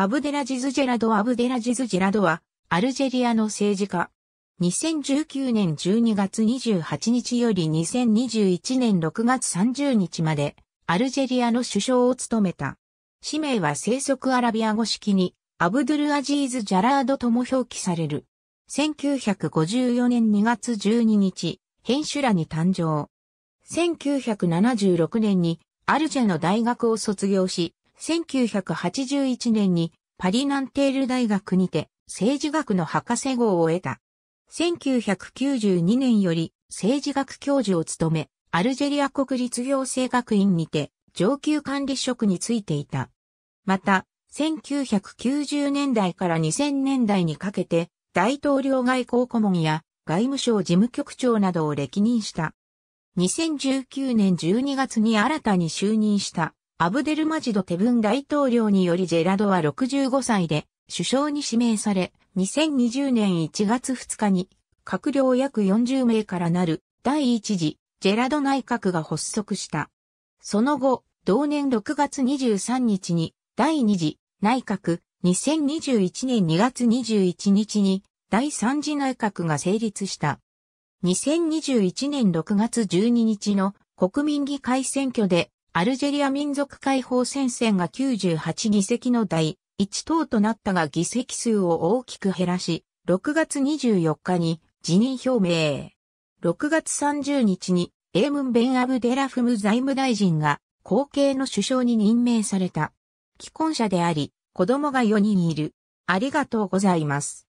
アブデラジズ・ジェラド・アブデラジズ・ジェラドは、アルジェリアの政治家。2019年12月28日より2021年6月30日まで、アルジェリアの首相を務めた。氏名は生息アラビア語式に、アブドゥル・アジーズ・ジャラードとも表記される。1954年2月12日、編集らに誕生。1976年に、アルジェの大学を卒業し、1981年にパリナンテール大学にて政治学の博士号を得た。1992年より政治学教授を務め、アルジェリア国立行政学院にて上級管理職についていた。また、1990年代から2000年代にかけて大統領外交顧問や外務省事務局長などを歴任した。2019年12月に新たに就任したアブデルマジド・テブン大統領によりジェラドは65歳で首相に指名され、2020年1月2日に閣僚約40名からなる第一次ジェラド内閣が発足した。その後、同年6月23日に第二次内閣、2021年2月21日に第三次内閣が成立した。2021年6月12日の国民議会選挙でアルジェリア民族解放戦線が98議席の第1党となったが議席数を大きく減らし、6月24日に辞任表明。6月30日にエームン・ベン・アブデラフム財務大臣が後継の首相に任命された。既婚者であり、子供が4人いる。ありがとうございます。